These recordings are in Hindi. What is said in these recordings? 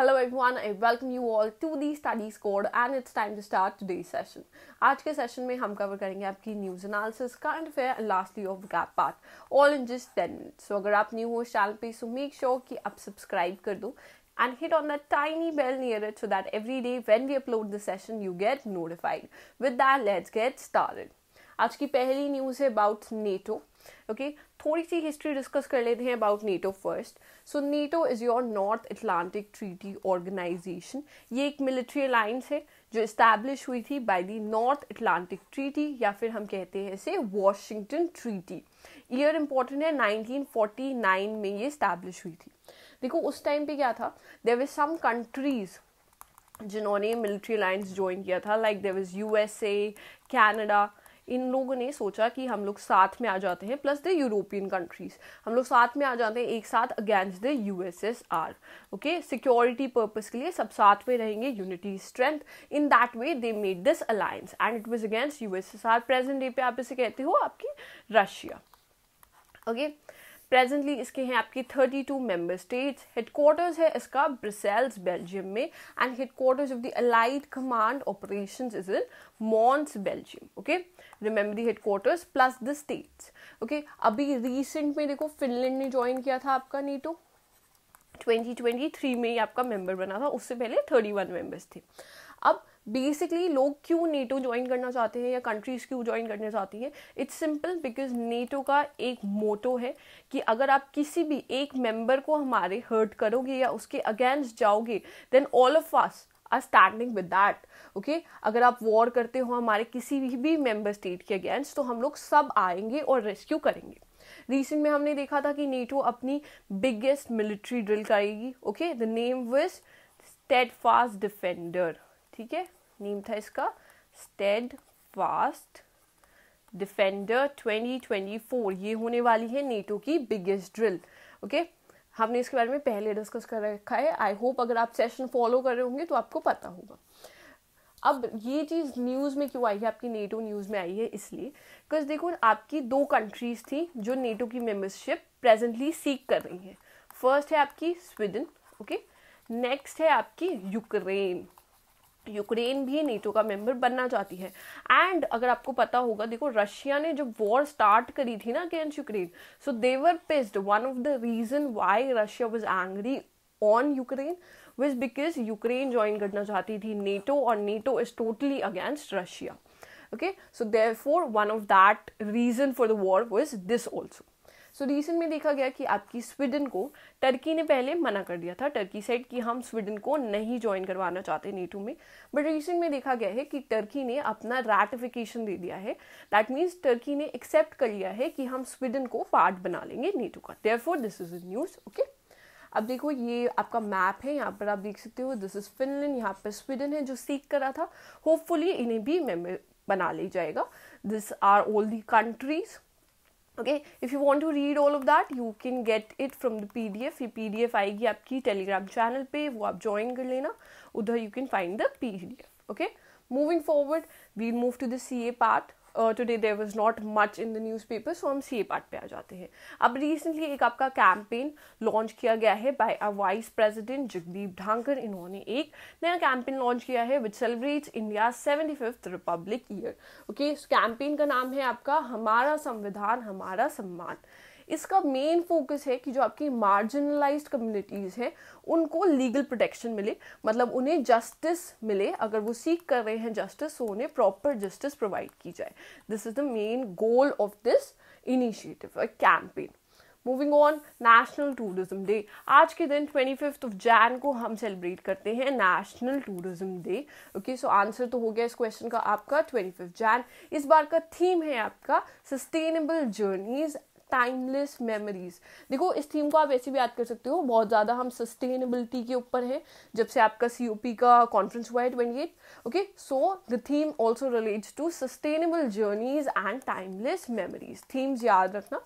Hello everyone I welcome you all to the studies code and it's time to start today session आज के सेशन में हम कवर करेंगे आपकी news analysis current affair and lastly of gap path all in just ten minutes so अगर आप न्यू हो इस चैनल पे सो मेक श्योर कि आप सब्सक्राइब कर दो and hit on that tiny bell near it so that every day when we upload the session you get notified. With that, let's get started. आज की पहली न्यूज़ है अबाउट नेटो ओके थोड़ी सी हिस्ट्री डिस्कस कर लेते हैं about NATO first so NATO is your North Atlantic Treaty Organization ये एक मिलिट्री अलाइंस है जो इस्टेब्लिश हुई थी by the North Atlantic Treaty या फिर हम कहते हैं इसे वॉशिंगटन ट्रीटी ईयर इंपॉर्टेंट है 1949 में ये इस्टेब्लिश हुई थी देखो उस टाइम पे क्या था देर वे सम कंट्रीज़ जिन्होंने मिलिट्री अलाइंस ज्वाइन किया था like there was U S A Canada इन लोगों ने सोचा कि हम लोग साथ में आ जाते हैं प्लस द यूरोपियन कंट्रीज हम लोग साथ में आ जाते हैं एक साथ against the USSR okay security purpose के लिए सब साथ में रहेंगे unity strength in that way they made this alliance and it was against USSR present day पे आप इसे कहते हो आपकी रशिया ओके okay? प्रेजेंटली इसके हैं आपकी 32 मेंबर स्टेट्स हेडक्वार्टर्स है इसका ब्रिसेल्स बेल्जियम में and headquarters of the allied command operation is in Mons Belgium okay remember the headquarters plus the states okay अभी रिसेंट में देखो फिनलैंड ने ज्वाइन किया था आपका नेटो 2023 में ही आपका मेंबर बना था उससे पहले 31 मेंबर्स थे अब बेसिकली लोग क्यों नेटो ज्वाइन करना चाहते हैं या कंट्रीज़ क्यों ज्वाइन करना चाहती हैं इट्स सिंपल बिकॉज नेटो का एक मोटो है कि अगर आप किसी भी एक मेंबर को हमारे हर्ट करोगे या उसके अगेंस्ट जाओगे then all of us are standing with that okay अगर आप वॉर करते हो हमारे किसी भी मेंबर स्टेट के अगेंस्ट तो हम लोग सब आएंगे और रेस्क्यू करेंगे रिसेंट में हमने देखा था कि नेटो अपनी बिगेस्ट मिलिट्री ड्रिल करेगी okay the name is steadfast defender ठीक है नीम था इसका स्टेड फास्ट डिफेंडर 2024 ये होने वाली है नेटो की बिगेस्ट ड्रिल ओके हमने इसके बारे में पहले डिस्कस कर रखा है आई होप अगर आप सेशन फॉलो कर रहे होंगे तो आपको पता होगा अब ये चीज़ न्यूज़ में क्यों आई है आपकी नेटो न्यूज़ में आई है इसलिए बिकॉज देखो आपकी दो कंट्रीज़ थी जो नेटो की मेम्बरशिप प्रेजेंटली सीख कर रही हैं फर्स्ट है आपकी स्वीडन ओके नेक्स्ट है आपकी यूक्रेन यूक्रेन भी नेटो का मेंबर बनना चाहती है एंड अगर आपको पता होगा देखो रशिया ने जब वॉर स्टार्ट करी थी ना against Ukraine so they were pissed one of the reason why Russia was angry on Ukraine is because Ukraine join करना चाहती थी नेटो और NATO is totally against Russia okay okay so therefore one of that reason for the war was this also so recent में देखा गया कि आपकी स्वीडन को टर्की ने पहले मना कर दिया था टर्की सेट कि हम स्वीडन को नहीं ज्वाइन करवाना चाहते नीटू में बट रिसेंट में देखा गया है कि टर्की ने अपना रैटिफिकेशन दे दिया है दैट मीन्स टर्की ने एक्सेप्ट कर लिया है कि हम स्वीडन को पार्ट बना लेंगे नेटू का there this is news okay अब देखो ये आपका मैप है यहाँ पर आप देख सकते हो दिस इज़ फिनलैंड यहाँ पर स्वीडन है जो सीख करा था होपफुली इन्हें भी मेम्बर बना ली जाएगा this are all the countries okay if you want to read all of that you can get it from the P D F ये पी डी एफ आएगी आपकी टेलीग्राम चैनल पे वो आप ज्वाइन कर लेना उधर you can find the P D F okay moving forward we move to the C A part today there was not much in the newspaper so हम सी पार्ट पे आ जाते हैं अब रिसेंटली एक आपका कैंपेन लॉन्च किया गया है by a vice president Jagdeep Dhankhar इन्होंने एक नया कैंपेन लॉन्च किया है which celebrates India seventy fifth republic year okay campaign का नाम है आपका हमारा संविधान हमारा सम्मान इसका मेन फोकस है कि जो आपकी मार्जिनलाइज कम्युनिटीज़ हैं उनको लीगल प्रोटेक्शन मिले मतलब उन्हें जस्टिस मिले अगर वो सीख कर रहे हैं जस्टिस तो उन्हें प्रॉपर जस्टिस प्रोवाइड की जाए this is the main goal of this initiative campaign moving on national tourism day आज के दिन ट्वेंटी फिफ्थ ऑफ जैन को हम सेलिब्रेट करते हैं national tourism day okay so answer तो हो गया इस क्वेश्चन का आपका ट्वेंटी फिफ्थ जैन इस बार का थीम है आपका सस्टेनेबल जर्नीज टाइमलेस मेमोरीज देखो इस थीम को आप ऐसे भी याद कर सकते हो बहुत ज़्यादा हम सस्टेनेबिलिटी के ऊपर हैं जब से आपका सी का कॉन्फ्रेंस हुआ है twenty eight okay so the theme also relates to sustainable journeys and timeless memories themes याद रखना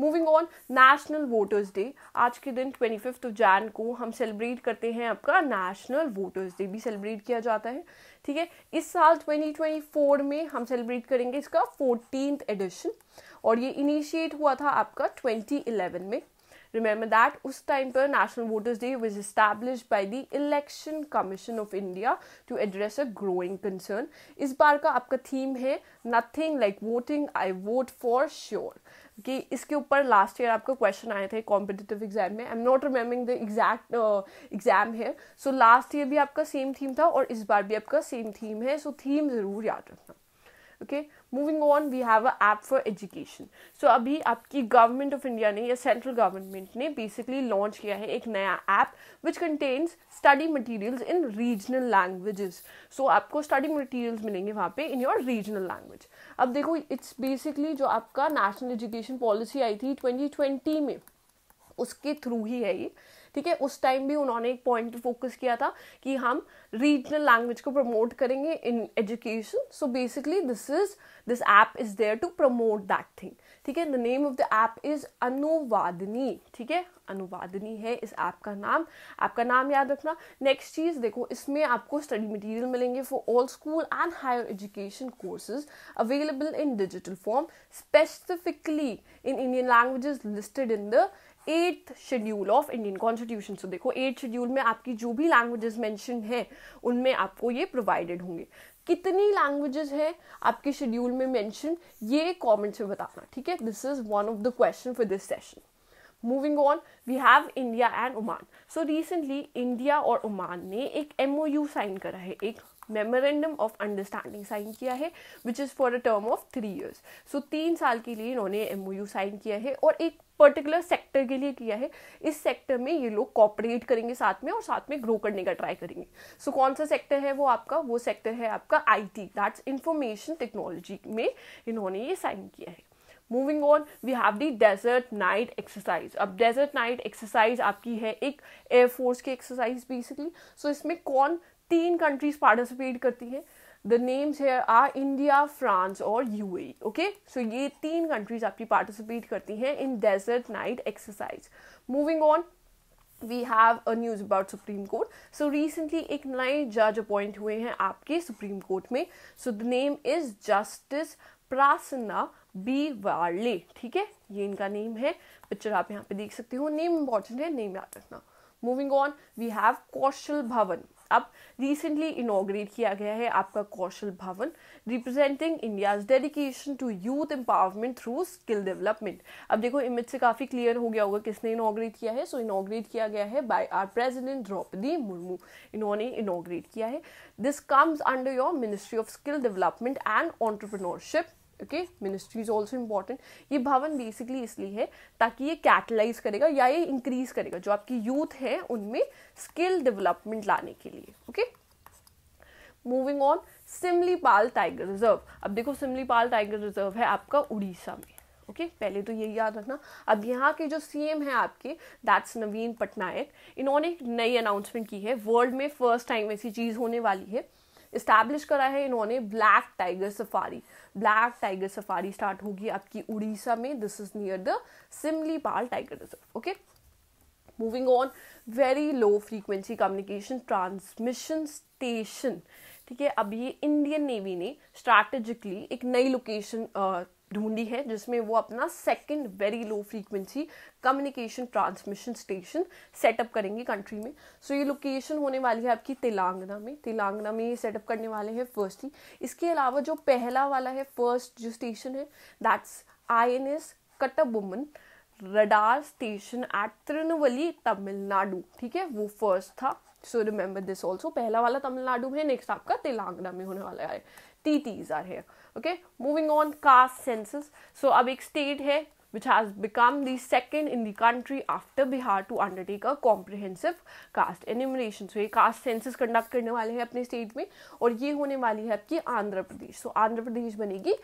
moving on national voters day आज के दिन ट्वेंटी फिफ्थ जैन को हम सेलिब्रेट करते हैं आपका नेशनल वोटर्स डे भी सेलिब्रेट किया जाता है ठीक है इस साल ट्वेंटी ट्वेंटी फोर में हम सेलिब्रेट करेंगे इसका फोर्टीन एडिशन और ये इनिशिएट हुआ था आपका ट्वेंटी इलेवन में रिमेंबर दैट उस टाइम पर national voters day was establish by the election commission of India to address a growing concern इस बार का आपका थीम है nothing like voting I vote for sure कि इसके ऊपर लास्ट ईयर आपका क्वेश्चन आए थे कॉम्पिटिटिव एग्जाम में I am not remembering the exact exam है सो लास्ट ईयर भी आपका सेम थीम था और इस बार भी आपका सेम थीम है सो so, थीम ज़रूर याद रखना okay moving on we have a app for education so अभी आपकी गवर्नमेंट ऑफ इंडिया ने या सेंट्रल गवर्नमेंट ने बेसिकली लॉन्च किया है एक नया app which contains study materials in regional languages so आपको स्टडी मटीरियल्स मिलेंगे वहाँ पे इन योर रीजनल लैंग्वेज अब देखो इट्स बेसिकली जो आपका नेशनल एजुकेशन पॉलिसी आई थी ट्वेंटी में उसके थ्रू ही है ये ठीक है उस टाइम भी उन्होंने एक पॉइंट फोकस किया था कि हम रीजनल लैंग्वेज को प्रमोट करेंगे in education so basically this is this app is there to promote that thing ठीक है the name of the app is Anuvadini ठीक है अनुवादनी है इस ऐप का नाम आपका नाम याद रखना नेक्स्ट चीज़ देखो इसमें आपको स्टडी मटेरियल मिलेंगे for all school and higher education courses available in digital form specifically in Indian languages listed in the eighth schedule of Indian constitution so देखो एट्थ शेड्यूल में आपकी जो भी लैंग्वेजेस मेंशन है उनमें आपको ये प्रोवाइडेड होंगे कितनी लैंग्वेजेस है आपके शेड्यूल में मेंशन ये कमेंट्स में बताना ठीक है this is one of the question for this session moving on we have India and Oman so recently India और ओमान ने एक एम साइन करा है एक मेमोरेंडम ऑफ अंडरस्टैंडिंग साइन किया है which is for a term of three years so तीन साल के लिए इन्होंने एम ओ यू साइन किया है और एक पर्टिकुलर सेक्टर के लिए किया है इस सेक्टर में ये लोग कॉपरेट करेंगे साथ में और साथ में ग्रो करने का ट्राई करेंगे सो so, कौन सा सेक्टर है वो आपका वो सेक्टर है आपका I T that's information technology में इन्होंने ये साइन किया है moving on we have the Desert Knight exercise अब डेजर्ट नाइट एक्सरसाइज आपकी है एक एयरफोर्स की एक्सरसाइज बेसिकली सो इसमें कौन तीन कंट्रीज पार्टिसिपेट करती हैं द नेम्स है आर इंडिया फ्रांस और यू ओके सो ये तीन कंट्रीज आपकी पार्टिसिपेट करती हैं in Desert Knight exercise moving on we have a news about supreme court so recently एक नए जज अपॉइंट हुए हैं आपके सुप्रीम कोर्ट में so the name is justice Prasanna B Varale ठीक है ये इनका नेम है पिक्चर आप यहाँ पे देख सकते हो नेम इंपॉर्टेंट है नेम याद रखना moving on we have Kaushal Bhavan अब रिसेंटली इनोग्रेट किया गया है आपका Kaushal Bhavan representing India's dedication to youth empowerment through skill development अब देखो इमेज से काफ़ी क्लियर हो गया होगा किसने इनोग्रेट किया है सो so, इनोग्रेट किया गया है by our president Droupadi Murmu इन्होंने इनोग्रेट किया है this comes under your ministry of skill development and entrepreneurship okay ministry is also important ये भवन बेसिकली इसलिए है ताकि ये कैटलाइज करेगा या ये इंक्रीज करेगा जो आपकी यूथ है उनमें स्किल डेवलपमेंट लाने के लिए okay moving on Similipal tiger reserve अब देखो सिमलीपाल टाइगर रिजर्व है आपका उड़ीसा में ओके okay? पहले तो ये याद रखना अब यहाँ के जो सीएम है आपके दैट्स नवीन पटनायक इन्होंने एक नई अनाउंसमेंट की है वर्ल्ड में फर्स्ट टाइम ऐसी चीज़ होने वाली है इस्टेब्लिश करा है इन्होंने black tiger safari black tiger safari start होगी आपकी उड़ीसा में this is near the Similipal tiger reserve okay moving on very low frequency communication transmission station ठीक है अब ये इंडियन नेवी ने स्ट्रैटेजिकली एक नई लोकेशन ढूंढी है जिसमें वो अपना second very low frequency communication transmission station setup करेंगे कंट्री में सो so, ये लोकेशन होने वाली है आपकी तेलंगाना में तेलंगाना में ये सेटअप करने वाले हैं फर्स्ट ही इसके अलावा जो पहला वाला है फर्स्ट जो स्टेशन है that's I N S Kattabomman radar station at Tirunelveli Tamil ठीक है वो फर्स्ट था सो रिमेंबर दिस ऑल्सो पहला वाला तमिलनाडु में नेक्स्ट आपका तेलंगाना में होने वाला है टीटीज आर है okay moving on caste census so अब एक स्टेट है which has become the second in the country after Bihar to undertake a comprehensive caste enumeration. So ये caste census conduct करने वाले हैं अपने state में और ये होने वाली है आपकी आंध्र प्रदेश सो आंध्र प्रदेश बनेगी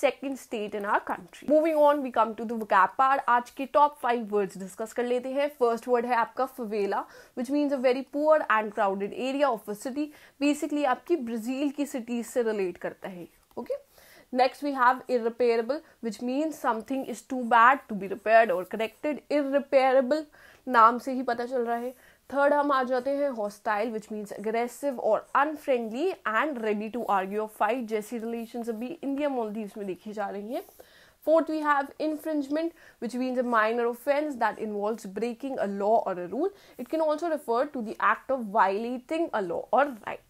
second state in our country moving on we come to the vocab part आज के टॉप फाइव वर्ड्स डिस्कस कर लेते हैं फर्स्ट वर्ड है आपका favela which means a very poor and crowded area of a city basically आपकी ब्राजील की सिटीज से रिलेट करता है okay okay? Next, we have irreparable, which means something is too bad to be repaired or corrected. Irreparable naam se hi pata chal रहा है थर्ड हम आ जाते हैं हॉस्टाइल विच मीन्स अग्रेसिव और unfriendly and ready to argue और फाइट जैसी रिलेशन अभी इंडिया मोलदीव्स में देखी जा रही हैं Fourth, we have infringement, which means a minor offense that involves breaking a law or a rule. It can also refer to the act of violating a law or right.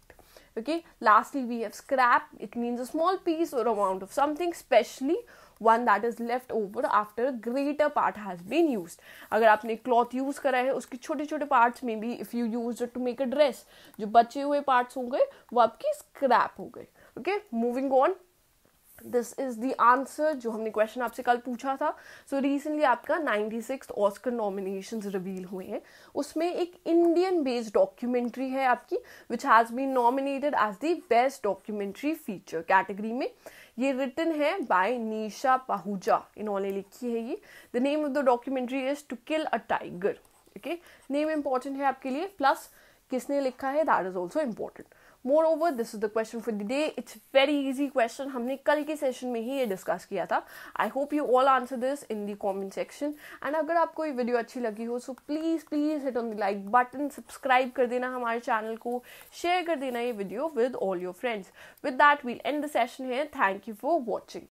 okay lastly we have scrap it means a small piece or amount of something specially one that is left over after greater part has been use अगर आपने क्लॉथ यूज करा है उसके छोटे छोटे पार्ट्स में भी if you use to make a dress जो बचे हुए पार्ट्स होंगे वो आपकी स्क्रैप हो गए okay moving on this is the answer जो हमने क्वेश्चन आपसे कल पूछा था सो so, रिसेंटली आपका ninety six Oscar nomination reveal हुए हैं उसमें एक इंडियन बेस्ड डॉक्यूमेंट्री है आपकी which has been nominated as the best documentary feature category में ये रिटर्न है बाय नीशा पाहुजा इन्होंने लिखी है ये the name of the documentary is to kill a tiger okay name important है आपके लिए प्लस किसने लिखा है that is also important moreover this is the question for the day it's very easy question हमने कल के सेशन में ही ये डिस्कस किया था I hope you all answer this in the comment section and अगर आपको ये वीडियो अच्छी लगी हो so please please hit on the like button subscribe कर देना हमारे चैनल को शेयर कर देना ये video with all your friends with that we'll end the session है थैंक यू फॉर वॉचिंग